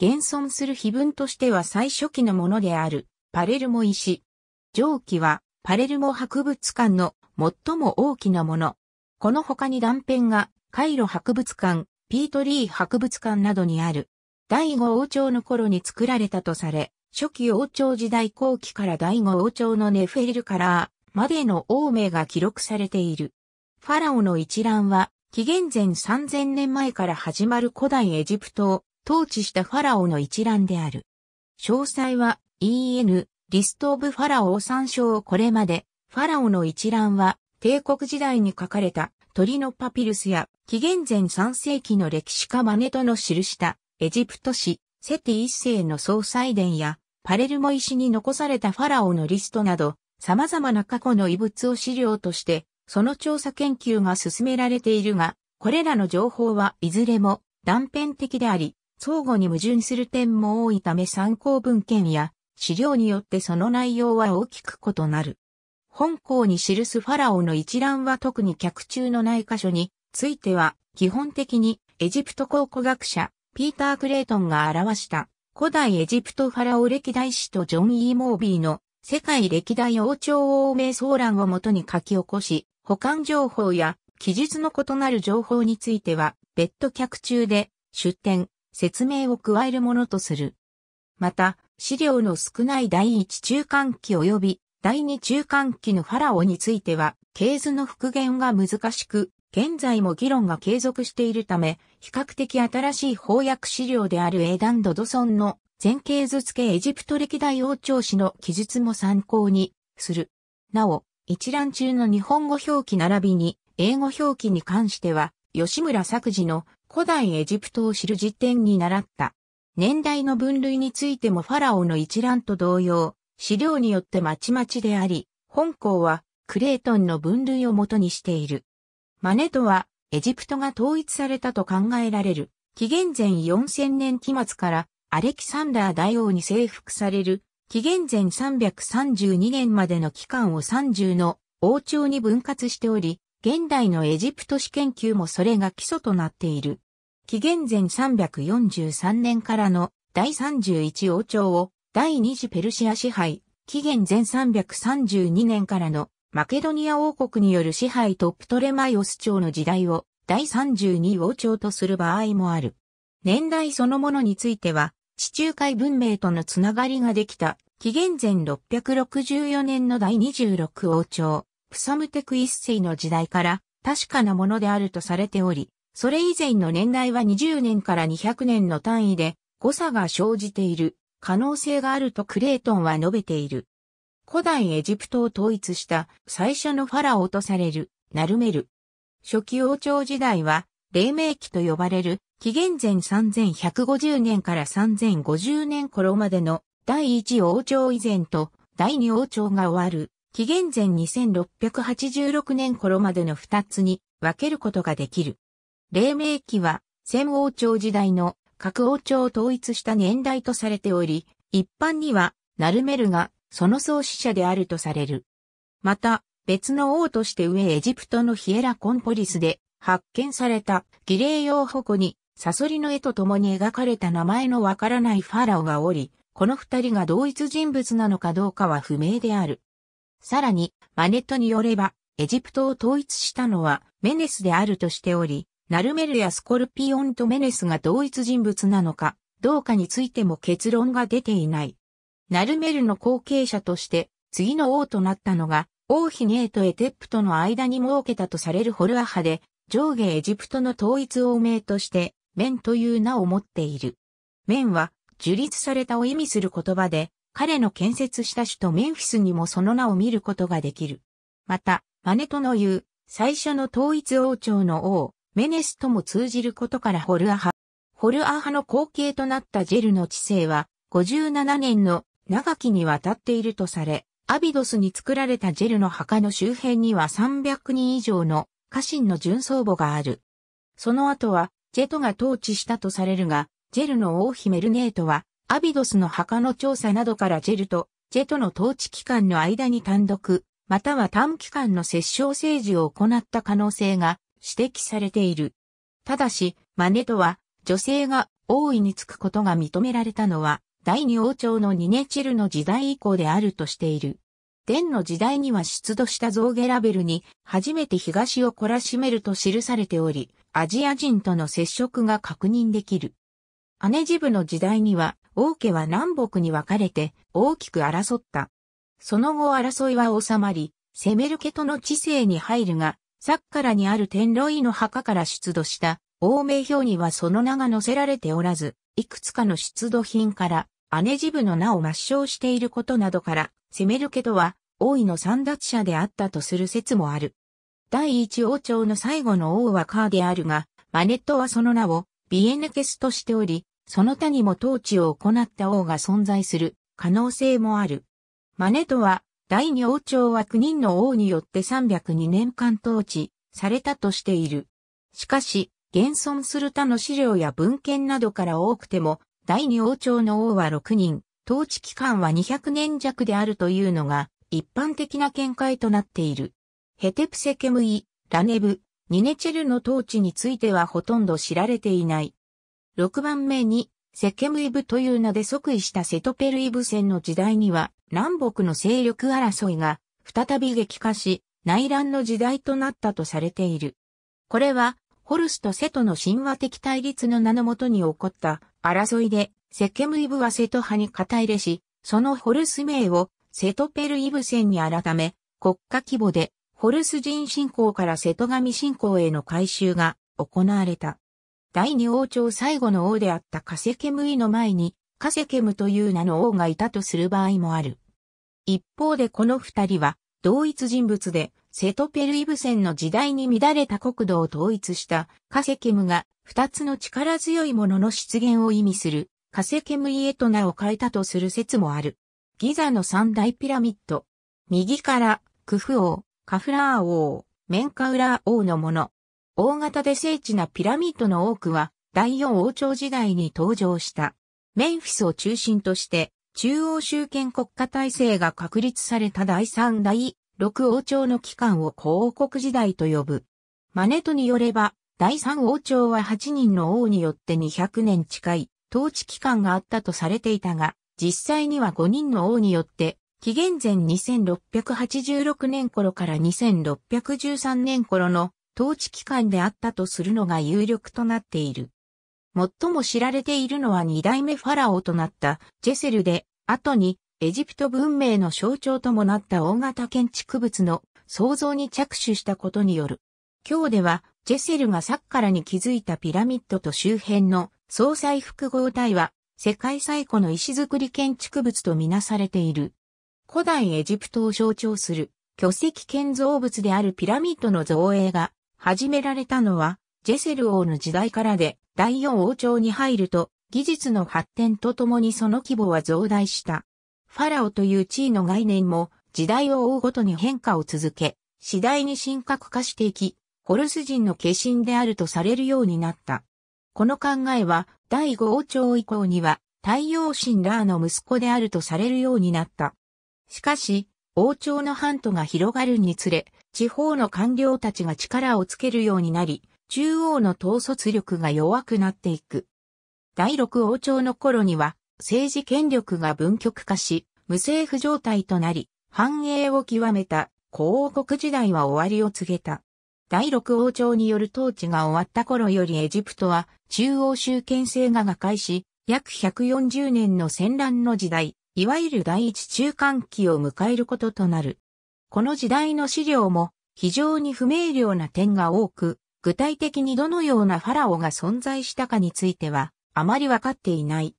現存する碑文としては最初期のものである、パレルモ石。上記は、パレルモ博物館の最も大きなもの。この他に断片が、カイロ博物館、ピートリー博物館などにある。第五王朝の頃に作られたとされ、初期王朝時代後期から第五王朝のネフェリルカラーまでの王名が記録されている。ファラオの一覧は、紀元前3000年前から始まる古代エジプトを統治したファラオの一覧である。詳細は EN リスト・オブ・ファラオを参照これまで、ファラオの一覧は帝国時代に書かれた鳥のパピルスや紀元前3世紀の歴史家マネトの記したエジプト史セティ一世の総裁伝やパレルモ石に残されたファラオのリストなど様々な過去の遺物を資料としてその調査研究が進められているが、これらの情報はいずれも断片的であり、相互に矛盾する点も多いため参考文献や資料によってその内容は大きく異なる。本校に記すファラオの一覧は特に客中のない箇所については基本的にエジプト考古学者ピーター・クレイトンが表した古代エジプトファラオ歴代史とジョン・イー・モービーの世界歴代王朝王名騒乱をもとに書き起こし、保管情報や記述の異なる情報については別途客中で出展、説明を加えるものとする。また、資料の少ない第一中間期及び第二中間期のファラオについては、経図の復元が難しく、現在も議論が継続しているため、比較的新しい翻訳資料であるエダンド・ドソンの全経図付けエジプト歴代王朝史の記述も参考にする。なお、一覧中の日本語表記並びに英語表記に関しては、吉村作治の古代エジプトを知る辞典に習った。年代の分類についてもファラオの一覧と同様、資料によってまちまちであり、本校はクレートンの分類をもとにしている。マネとはエジプトが統一されたと考えられる。紀元前4000年期末からアレキサンダー大王に征服される紀元前332年までの期間を30の王朝に分割しており、現代のエジプト史研究もそれが基礎となっている。紀元前343年からの第31王朝を第二次ペルシア支配、紀元前332年からのマケドニア王国による支配とプトレマイオス朝の時代を第32王朝とする場合もある。年代そのものについては、地中海文明とのつながりができた、紀元前664年の第26王朝、プサムテク一世の時代から確かなものであるとされており、それ以前の年代は20年から200年の単位で誤差が生じている可能性があるとクレートンは述べている。古代エジプトを統一した最初のファラオとされるナルメル。初期王朝時代は黎明期と呼ばれる紀元前3150年から3050年頃までの第一王朝以前と第二王朝が終わる紀元前2686年頃までの二つに分けることができる。黎明期は、戦王朝時代の各王朝を統一した年代とされており、一般には、ナルメルがその創始者であるとされる。また、別の王として上エジプトのヒエラコンポリスで発見された儀礼用矛にサソリの絵と共に描かれた名前のわからないファラオがおり、この二人が同一人物なのかどうかは不明である。さらに、マネットによれば、エジプトを統一したのはメネスであるとしており、ナルメルやスコルピオンとメネスが同一人物なのか、どうかについても結論が出ていない。ナルメルの後継者として、次の王となったのが、王妃ネーとエテップとの間に設けたとされるホルア派で、上下エジプトの統一王名として、メンという名を持っている。メンは、樹立されたを意味する言葉で、彼の建設した首都メンフィスにもその名を見ることができる。また、マネトの言う、最初の統一王朝の王、メネスとも通じることからホルア派。ホルア派の後継となったジェルの治世は、57年の長きにわたっているとされ、アビドスに作られたジェルの墓の周辺には300人以上の家臣の純相母がある。その後は、ジェトが統治したとされるが、ジェルの王妃メルネートは、アビドスの墓の調査などからジェルとジェとの統治期間の間に単独、または短期間の摂政政治を行った可能性が指摘されている。ただし、マネとは、女性が王位につくことが認められたのは、第二王朝のニネチルの時代以降であるとしている。天の時代には出土した象牙ラベルに、初めて東を懲らしめると記されており、アジア人との接触が確認できる。アネジブの時代には、王家は南北に分かれて大きく争った。その後争いは収まり、セメルケとの知性に入るが、サッカラにある天路医の墓から出土した王名表にはその名が載せられておらず、いくつかの出土品から姉ジブの名を抹消していることなどから、セメルケとは王位の三奪者であったとする説もある。第一王朝の最後の王はカーであるが、マネットはその名をビエネケスとしており、その他にも統治を行った王が存在する可能性もある。マネとは、第二王朝は9人の王によって302年間統治されたとしている。しかし、現存する他の資料や文献などから多くても、第二王朝の王は6人、統治期間は200年弱であるというのが一般的な見解となっている。ヘテプセケムイ、ラネブ、ニネチェルの統治についてはほとんど知られていない。6番目に、セケムイブという名で即位したセトペルイブ戦の時代には、南北の勢力争いが、再び激化し、内乱の時代となったとされている。これは、ホルスとセトの神話的対立の名のもとに起こった争いで、セケムイブはセト派に肩入れし、そのホルス名をセトペルイブ戦に改め、国家規模でホルス人信仰から瀬戸神信仰への改修が行われた。第二王朝最後の王であったカセケムイの前に、カセケムという名の王がいたとする場合もある。一方でこの二人は、同一人物で、セトペルイブセンの時代に乱れた国土を統一したカセケムが、二つの力強いものの出現を意味する、カセケムイへと名を変えたとする説もある。ギザの三大ピラミッド。右から、クフ王、カフラー王、メンカウラー王のもの。大型で精緻なピラミッドの多くは第四王朝時代に登場した。メンフィスを中心として中央集権国家体制が確立された第三第六王朝の期間を広王国時代と呼ぶ。マネトによれば第三王朝は8人の王によって200年近い統治期間があったとされていたが実際には5人の王によって紀元前2686年頃から2613年頃の統治機関であったとするのが有力となっている。最も知られているのは二代目ファラオとなったジェセルで、後にエジプト文明の象徴ともなった大型建築物の創造に着手したことによる。今日ではジェセルがサッカラに築いたピラミッドと周辺の総裁複合体は世界最古の石造り建築物とみなされている。古代エジプトを象徴する巨石建造物であるピラミッドの造営が始められたのは、ジェセル王の時代からで、第四王朝に入ると、技術の発展とともにその規模は増大した。ファラオという地位の概念も、時代を追うごとに変化を続け、次第に神格化していき、ホルス人の化身であるとされるようになった。この考えは、第五王朝以降には、太陽神ラーの息子であるとされるようになった。しかし、王朝の半島が広がるにつれ、地方の官僚たちが力をつけるようになり、中央の統率力が弱くなっていく。第六王朝の頃には、政治権力が分局化し、無政府状態となり、繁栄を極めた、皇王国時代は終わりを告げた。第六王朝による統治が終わった頃よりエジプトは中央集権制が瓦解し、約140年の戦乱の時代、いわゆる第一中間期を迎えることとなる。この時代の資料も非常に不明瞭な点が多く、具体的にどのようなファラオが存在したかについては、あまりわかっていない。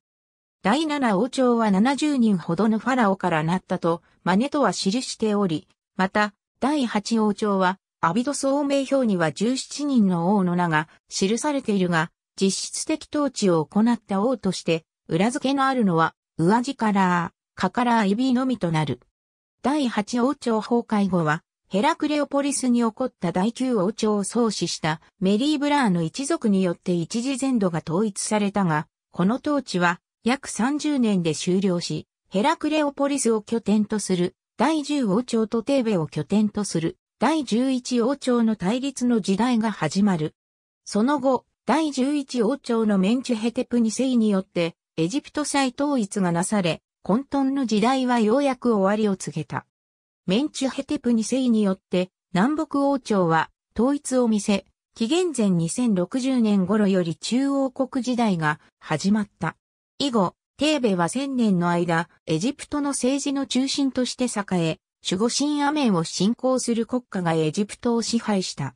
第七王朝は70人ほどのファラオからなったと、マネとは記しており、また、第八王朝は、アビド総名表には17人の王の名が記されているが、実質的統治を行った王として、裏付けのあるのは、上地から、カカラーイビーのみとなる。第8王朝崩壊後は、ヘラクレオポリスに起こった第9王朝を創始したメリー・ブラーの一族によって一時全土が統一されたが、この統治は約30年で終了し、ヘラクレオポリスを拠点とする第10王朝とテーベを拠点とする第11王朝の対立の時代が始まる。その後、第11王朝のメンチュヘテプ2世によってエジプト再統一がなされ、混沌の時代はようやく終わりを告げた。メンチュヘテプ2世によって南北王朝は統一を見せ、紀元前2060年頃より中央国時代が始まった。以後、テーベは千年の間、エジプトの政治の中心として栄え、守護神アメンを信仰する国家がエジプトを支配した。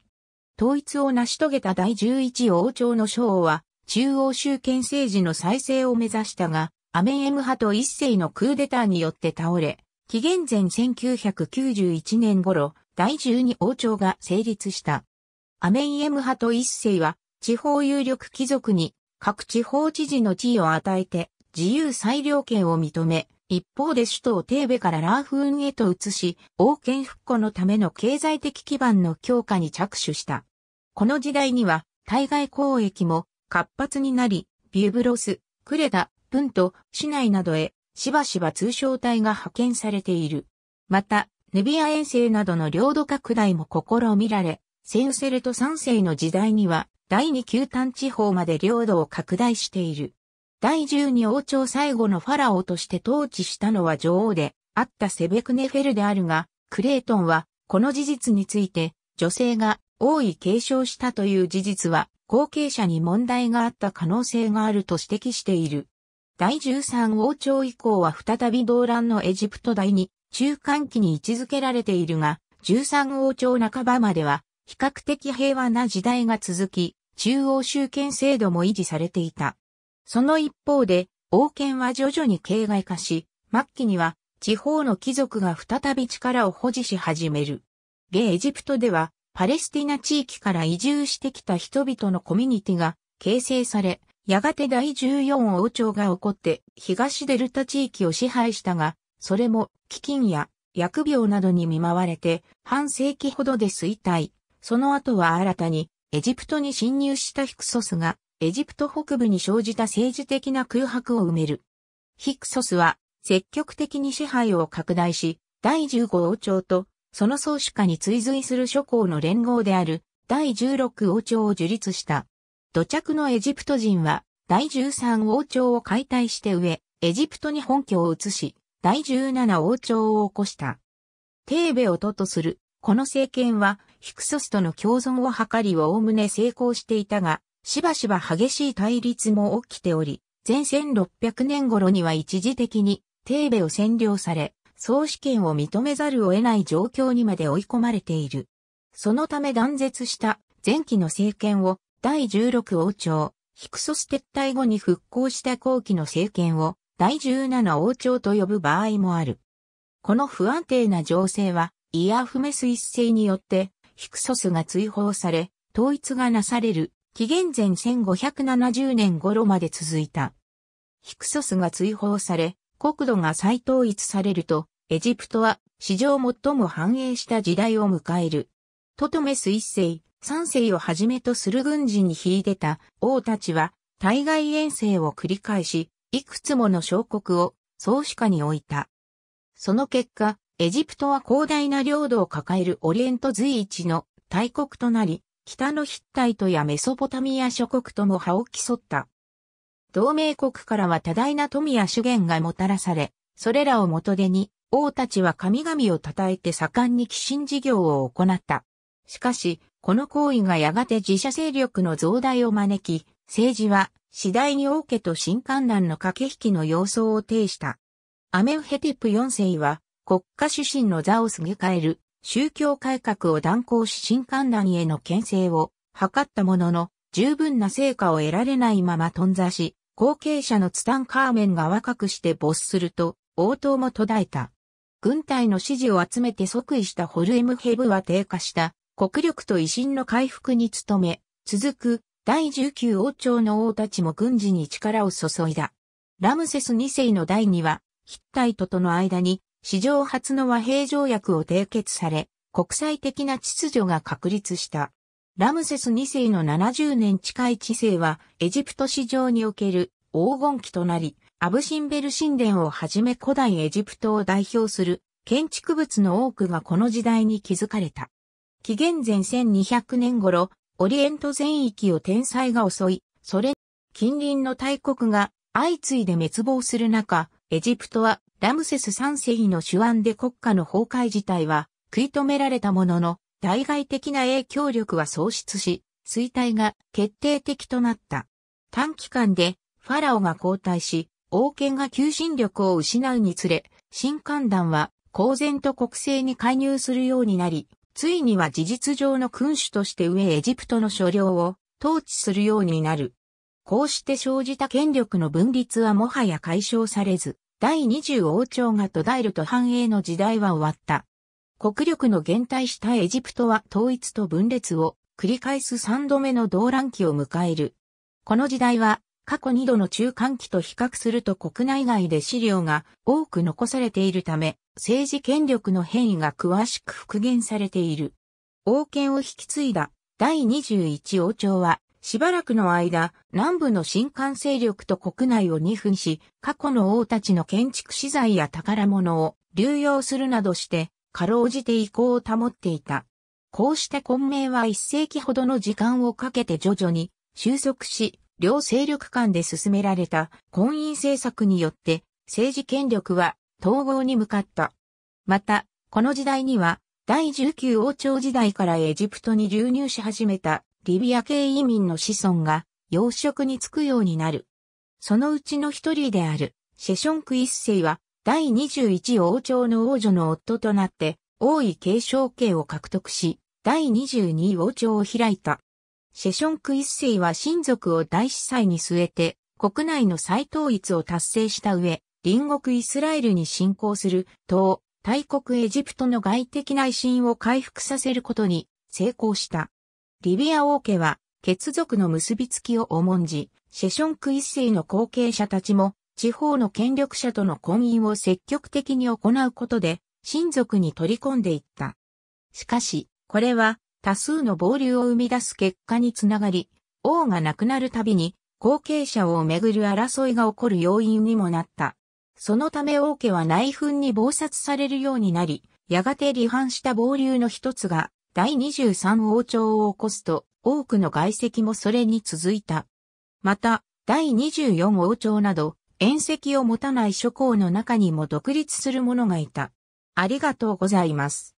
統一を成し遂げた第11王朝の章は、中央集権政治の再生を目指したが、アメンエム派と一世のクーデターによって倒れ、紀元前1991年頃、第12王朝が成立した。アメンエム派と一世は、地方有力貴族に各地方知事の地位を与えて自由裁量権を認め、一方で首都をテーベからラーフーンへと移し、王権復古のための経済的基盤の強化に着手した。この時代には、対外交易も活発になり、ビューブロス、クレダ、分と市内などへしばしば通商隊が派遣されている。また、ヌビア遠征などの領土拡大も試みられ、センセルト3世の時代には第2級端地方まで領土を拡大している。第12王朝最後のファラオとして統治したのは女王であったセベクネフェルであるが、クレートンはこの事実について女性が王位継承したという事実は後継者に問題があった可能性があると指摘している。第13王朝以降は再び動乱のエジプト大に中間期に位置づけられているが、13王朝半ばまでは比較的平和な時代が続き、中央集権制度も維持されていた。その一方で、王権は徐々に形骸化し、末期には地方の貴族が再び力を保持し始める。現エジプトでは、パレスティナ地域から移住してきた人々のコミュニティが形成され、やがて第14王朝が起こって東デルタ地域を支配したが、それも飢饉や疫病などに見舞われて半世紀ほどで衰退。その後は新たにエジプトに侵入したヒクソスがエジプト北部に生じた政治的な空白を埋める。ヒクソスは積極的に支配を拡大し、第15王朝とその宗主下に追随する諸侯の連合である第16王朝を樹立した。土着のエジプト人は、第13王朝を解体して上、エジプトに本拠を移し、第17王朝を起こした。テーベを都とする、この政権は、ヒクソスとの共存を図りおおむね成功していたが、しばしば激しい対立も起きており、前1600年頃には一時的に、テーベを占領され、総主権を認めざるを得ない状況にまで追い込まれている。そのため断絶した前期の政権を第16王朝、ヒクソス撤退後に復興した後期の政権を第17王朝と呼ぶ場合もある。この不安定な情勢は、イアフメス一世によって、ヒクソスが追放され、統一がなされる、紀元前1570年頃まで続いた。ヒクソスが追放され、国土が再統一されると、エジプトは史上最も繁栄した時代を迎える。トトメス一世、三世をはじめとする軍事に引い出た王たちは、対外遠征を繰り返し、いくつもの小国を総主下に置いた。その結果、エジプトは広大な領土を抱えるオリエント随一の大国となり、北のヒッタイトやメソポタミア諸国とも歯を競った。同盟国からは多大な富や資源がもたらされ、それらを元手に、王たちは神々を称えて盛んに寄進事業を行った。しかし、この行為がやがて自社勢力の増大を招き、政治は次第に王家と新観覧の駆け引きの様相を呈した。アメウヘテプ4世は国家主審の座をすげ替える宗教改革を断行し新観覧への牽制を図ったものの十分な成果を得られないまま頓挫し、後継者のツタンカーメンが若くして没すると応答も途絶えた。軍隊の支持を集めて即位したホルエムヘブは低下した国力と威信の回復に努め、続く第19王朝の王たちも軍事に力を注いだ。ラムセス2世の代には、ヒッタイトとの間に史上初の和平条約を締結され、国際的な秩序が確立した。ラムセス2世の70年近い知性は、エジプト史上における黄金期となり、アブシンベル神殿をはじめ古代エジプトを代表する建築物の多くがこの時代に築かれた。紀元前1200年頃、オリエント全域を天災が襲い、それ、近隣の大国が相次いで滅亡する中、エジプトはラムセス3世の手腕で国家の崩壊自体は食い止められたものの、対外的な影響力は喪失し、衰退が決定的となった。短期間でファラオが交代し、王権が求心力を失うにつれ、新官団は公然と国政に介入するようになり、ついには事実上の君主として上エジプトの所領を統治するようになる。こうして生じた権力の分立はもはや解消されず、第20王朝が途絶えると繁栄の時代は終わった。国力の減退したエジプトは統一と分裂を繰り返す三度目の動乱期を迎える。この時代は過去二度の中間期と比較すると国内外で資料が多く残されているため、政治権力の変異が詳しく復元されている。王権を引き継いだ第21王朝は、しばらくの間、南部の新幹勢力と国内を二分し、過去の王たちの建築資材や宝物を流用するなどして、かろうじて意向を保っていた。こうして混迷は一世紀ほどの時間をかけて徐々に収束し、両勢力間で進められた婚姻政策によって政治権力は統合に向かった。また、この時代には、第19王朝時代からエジプトに流入し始めたリビア系移民の子孫が養殖に就くようになる。そのうちの一人であるシェションク一世は第21王朝の王女の夫となって王位継承権を獲得し、第22王朝を開いた。シェションク一世は親族を大司祭に据えて国内の再統一を達成した上、隣国イスラエルに侵攻する東大国エジプトの外な内心を回復させることに成功した。リビア王家は血族の結びつきを重んじ、シェションク一世の後継者たちも地方の権力者との婚姻を積極的に行うことで親族に取り込んでいった。しかし、これは多数の暴流を生み出す結果につながり、王が亡くなるたびに後継者をめぐる争いが起こる要因にもなった。そのため王家は内紛に謀殺されるようになり、やがて離反した暴流の一つが、第23王朝を起こすと、多くの外籍もそれに続いた。また、第24王朝など、縁石を持たない諸侯の中にも独立する者がいた。ありがとうございます。